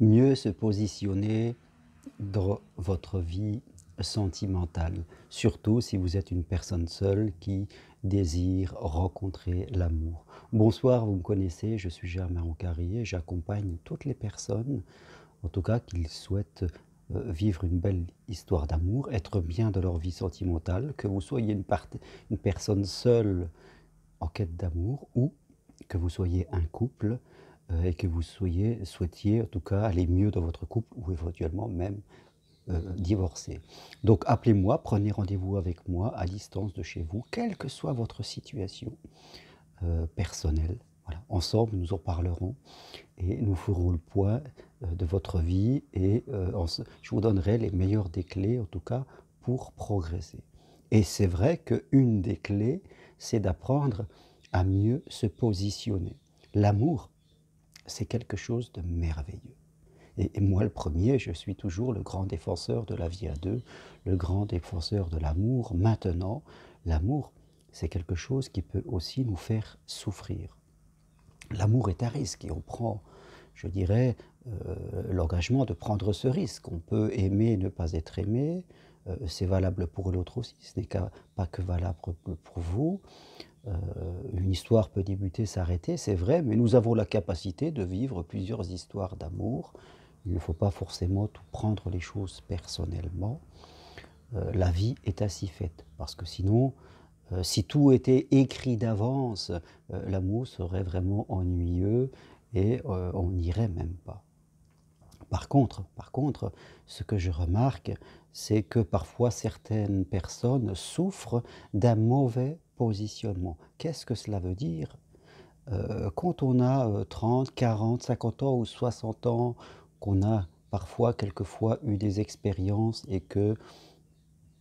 mieux se positionner dans votre vie sentimentale, surtout si vous êtes une personne seule qui désire rencontrer l'amour. Bonsoir, vous me connaissez, je suis Germain Roucarrier, j'accompagne toutes les personnes, en tout cas qu'ils souhaitent euh, vivre une belle histoire d'amour, être bien dans leur vie sentimentale, que vous soyez une personne seule en quête d'amour ou que vous soyez un couple euh, et que vous soyez, souhaitiez en tout cas aller mieux dans votre couple ou éventuellement même euh, divorcer. Donc appelez-moi, prenez rendez-vous avec moi à distance de chez vous, quelle que soit votre situation euh, personnelle. Voilà. Ensemble, nous en parlerons et nous ferons le point de votre vie et je vous donnerai les meilleures des clés, en tout cas, pour progresser. Et c'est vrai qu'une des clés, c'est d'apprendre à mieux se positionner. L'amour c'est quelque chose de merveilleux. Et, moi, le premier, je suis toujours le grand défenseur de la vie à deux, le grand défenseur de l'amour. Maintenant, l'amour, c'est quelque chose qui peut aussi nous faire souffrir. L'amour est un risque et on prend, je dirais, euh, l'engagement de prendre ce risque. On peut aimer et ne pas être aimé. Euh, c'est valable pour l'autre aussi, ce n'est pas que valable pour vous. Euh, une histoire peut débuter, s'arrêter, c'est vrai, mais nous avons la capacité de vivre plusieurs histoires d'amour. Il ne faut pas forcément tout prendre les choses personnellement. Euh, la vie est ainsi faite, parce que sinon, euh, si tout était écrit d'avance, l'amour serait vraiment ennuyeux et on n'irait même pas. Par contre, par contre, ce que je remarque, c'est que parfois certaines personnes souffrent d'un mauvais positionnement. Qu'est-ce que cela veut dire euh, Quand on a 30, 40, 50 ans ou 60 ans, qu'on a parfois, quelquefois, eu des expériences et que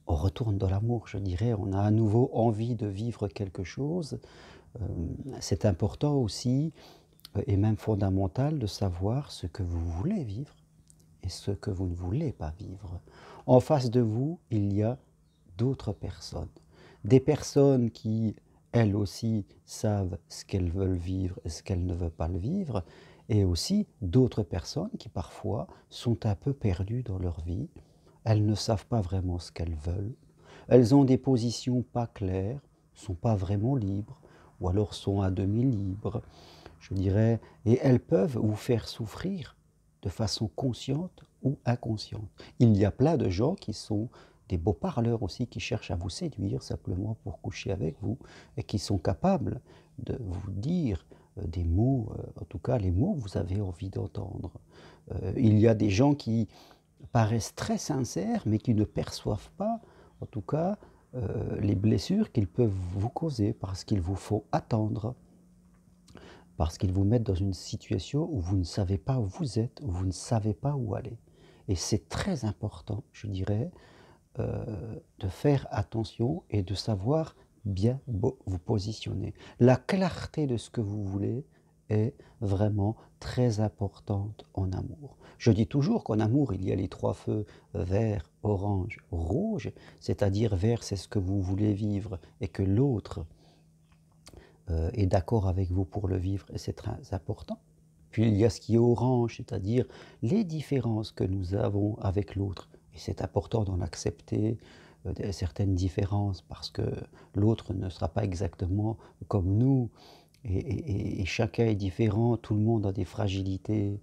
on retourne dans l'amour, je dirais, on a à nouveau envie de vivre quelque chose, euh, c'est important aussi euh, et même fondamental de savoir ce que vous voulez vivre et ce que vous ne voulez pas vivre. En face de vous, il y a d'autres personnes des personnes qui, elles aussi, savent ce qu'elles veulent vivre et ce qu'elles ne veulent pas le vivre, et aussi d'autres personnes qui parfois sont un peu perdues dans leur vie. Elles ne savent pas vraiment ce qu'elles veulent. Elles ont des positions pas claires, sont pas vraiment libres, ou alors sont à demi libres, je dirais, et elles peuvent vous faire souffrir de façon consciente ou inconsciente. Il y a plein de gens qui sont des beaux parleurs aussi qui cherchent à vous séduire simplement pour coucher avec vous et qui sont capables de vous dire euh, des mots, euh, en tout cas les mots que vous avez envie d'entendre. Euh, il y a des gens qui paraissent très sincères mais qui ne perçoivent pas, en tout cas, les blessures qu'ils peuvent vous causer parce qu'il vous faut attendre, parce qu'ils vous mettent dans une situation où vous ne savez pas où vous êtes, où vous ne savez pas où aller. Et c'est très important, je dirais, euh, de faire attention et de savoir bien vous positionner. La clarté de ce que vous voulez est vraiment très importante en amour. Je dis toujours qu'en amour, il y a les trois feux vert, orange, rouge, c'est-à-dire vert, c'est ce que vous voulez vivre et que l'autre euh, est d'accord avec vous pour le vivre, et c'est très important. Puis il y a ce qui est orange, c'est-à-dire les différences que nous avons avec l'autre et c'est important d'en accepter euh, certaines différences parce que l'autre ne sera pas exactement comme nous. Et, chacun est différent, tout le monde a des fragilités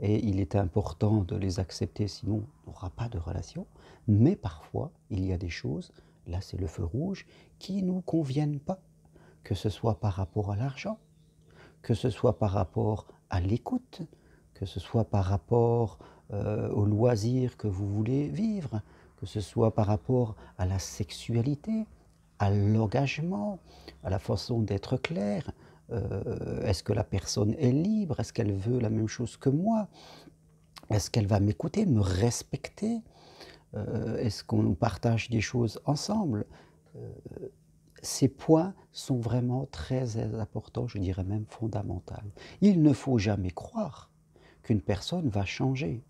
et il est important de les accepter, sinon on n'aura pas de relation. Mais parfois, il y a des choses, là c'est le feu rouge, qui nous conviennent pas, que ce soit par rapport à l'argent, que ce soit par rapport à l'écoute, que ce soit par rapport euh, au aux loisirs que vous voulez vivre, que ce soit par rapport à la sexualité, à l'engagement, à la façon d'être clair. Euh, est-ce que la personne est libre Est-ce qu'elle veut la même chose que moi Est-ce qu'elle va m'écouter, me respecter euh, Est-ce qu'on partage des choses ensemble ces points sont vraiment très importants, je dirais même fondamentaux. Il ne faut jamais croire qu'une personne va changer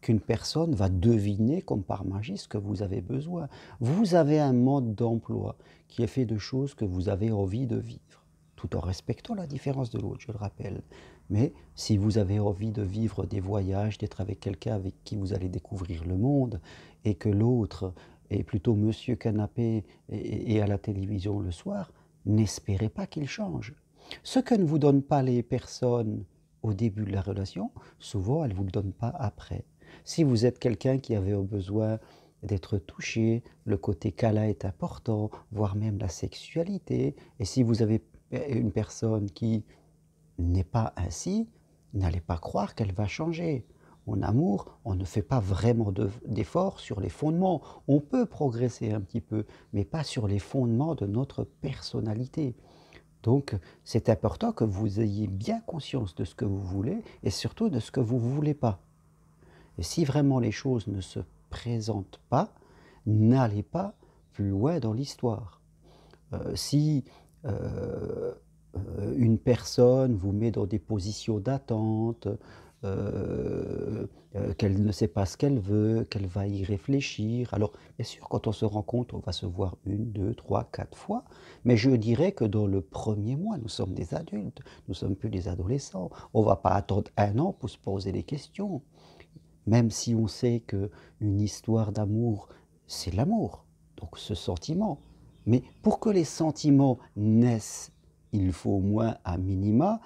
qu'une personne va deviner comme par magie ce que vous avez besoin. Vous avez un mode d'emploi qui est fait de choses que vous avez envie de vivre, tout en respectant la différence de l'autre, je le rappelle. Mais si vous avez envie de vivre des voyages, d'être avec quelqu'un avec qui vous allez découvrir le monde, et que l'autre est plutôt monsieur canapé et, à la télévision le soir, n'espérez pas qu'il change. Ce que ne vous donnent pas les personnes au début de la relation, souvent elle ne vous le donne pas après. Si vous êtes quelqu'un qui avait besoin d'être touché, le côté câlin est important, voire même la sexualité, et si vous avez euh, une personne qui n'est pas ainsi, n'allez pas croire qu'elle va changer. En amour, on ne fait pas vraiment d'efforts sur les fondements. On peut progresser un petit peu, mais pas sur les fondements de notre personnalité. Donc c'est important que vous ayez bien conscience de ce que vous voulez et surtout de ce que vous ne voulez pas. Et si vraiment les choses ne se présentent pas, n'allez pas plus loin dans l'histoire. Euh, si euh, euh, une personne vous met dans des positions d'attente, euh, euh, qu'elle ne sait pas ce qu'elle veut, qu'elle va y réfléchir. Alors, bien sûr, quand on se rencontre, on va se voir une, deux, trois, quatre fois, mais je dirais que dans le premier mois, nous sommes des adultes, nous ne sommes plus des adolescents. On ne va pas attendre un an pour se poser des questions. Même si on sait que une histoire d'amour, c'est l'amour, donc ce sentiment. Mais pour que les sentiments naissent, il faut au moins, à minima,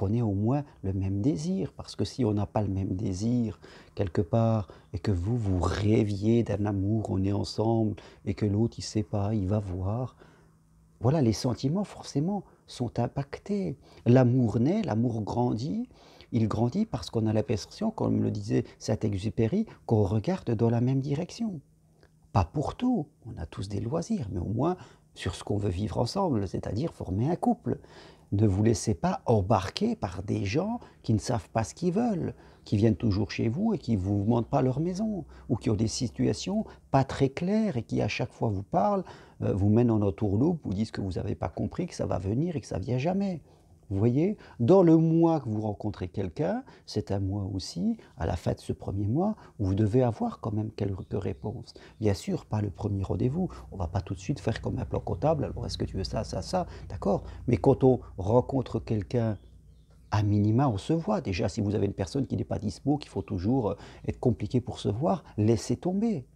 qu'on ait au moins le même désir. Parce que si on n'a pas le même désir quelque part et que vous, vous rêviez d'un amour, on est ensemble et que l'autre, il ne sait pas, il va voir, voilà, les sentiments forcément sont impactés. L'amour naît, l'amour grandit. Il grandit parce qu'on a l'impression, comme le disait Saint-Exupéry, qu'on regarde dans la même direction. Pas pour tout, on a tous des loisirs, mais au moins sur ce qu'on veut vivre ensemble, c'est-à-dire former un couple. Ne vous laissez pas embarquer par des gens qui ne savent pas ce qu'ils veulent, qui viennent toujours chez vous et qui ne vous montrent pas leur maison, ou qui ont des situations pas très claires et qui à chaque fois vous parlent, euh, vous mènent en entourloupe, vous disent que vous n'avez pas compris, que ça va venir et que ça ne vient jamais. Vous voyez, dans le mois que vous rencontrez quelqu'un, c'est un mois aussi, à la fin de ce premier mois, où vous devez avoir quand même quelques réponses. Bien sûr, pas le premier rendez-vous. On ne va pas tout de suite faire comme un plan comptable. Alors, est-ce que tu veux ça, ça, ça D'accord. Mais quand on rencontre quelqu'un, à minima, on se voit. Déjà, si vous avez une personne qui n'est pas dispo, qu'il faut toujours euh, être compliqué pour se voir, laissez tomber.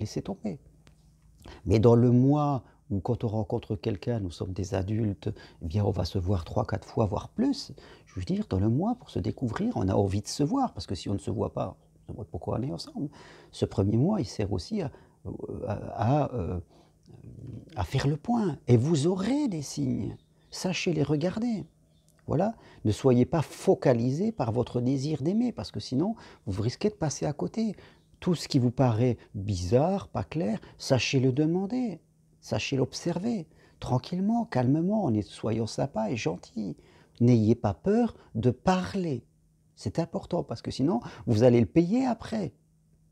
Laissez tomber. Mais dans le mois ou quand on rencontre quelqu'un, nous sommes des adultes, eh bien on va se voir trois, quatre fois, voire plus. Je veux dire, dans le mois, pour se découvrir, on a envie de se voir, parce que si on ne se voit pas, on pourquoi on est ensemble. Ce premier mois, il sert aussi euh, euh, à, faire le point. Et vous aurez des signes. Sachez les regarder. Voilà, ne soyez pas focalisé par votre désir d'aimer, parce que sinon, vous risquez de passer à côté. Tout ce qui vous paraît bizarre, pas clair, sachez le demander. Sachez l'observer, tranquillement, calmement, en soyons sympas et gentils. N'ayez pas peur de parler. C'est important parce que sinon, vous allez le payer après.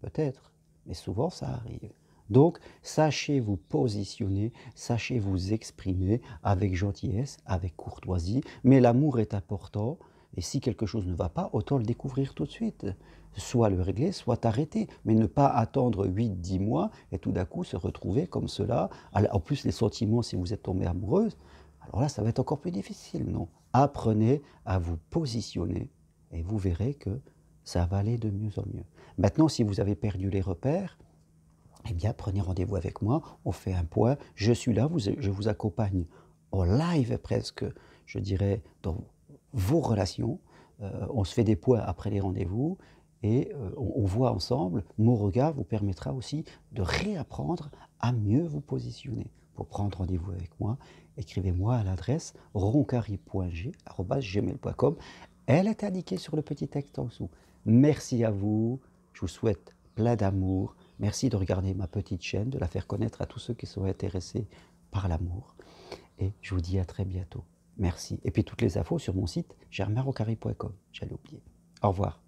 Peut-être, mais souvent ça arrive. Donc, sachez vous positionner, sachez vous exprimer avec gentillesse, avec courtoisie, mais l'amour est important et si quelque chose ne va pas, autant le découvrir tout de suite. Soit le régler, soit arrêter. Mais ne pas attendre 8-10 mois et tout d'un coup se retrouver comme cela. En plus, les sentiments, si vous êtes tombé amoureuse, alors là, ça va être encore plus difficile, non Apprenez à vous positionner et vous verrez que ça va aller de mieux en mieux. Maintenant, si vous avez perdu les repères, eh bien, prenez rendez-vous avec moi, on fait un point, je suis là, vous, je vous accompagne en live presque, je dirais, dans vos relations. Euh, on se fait des points après les rendez-vous et euh, on, voit ensemble. Mon regard vous permettra aussi de réapprendre à mieux vous positionner. Pour prendre rendez-vous avec moi, écrivez-moi à l'adresse roncari.g.gmail.com. Elle est indiquée sur le petit texte en dessous. Merci à vous. Je vous souhaite plein d'amour. Merci de regarder ma petite chaîne, de la faire connaître à tous ceux qui sont intéressés par l'amour. Et je vous dis à très bientôt. Merci. Et puis toutes les infos sur mon site germainrocari.com. J'allais oublier. Au revoir.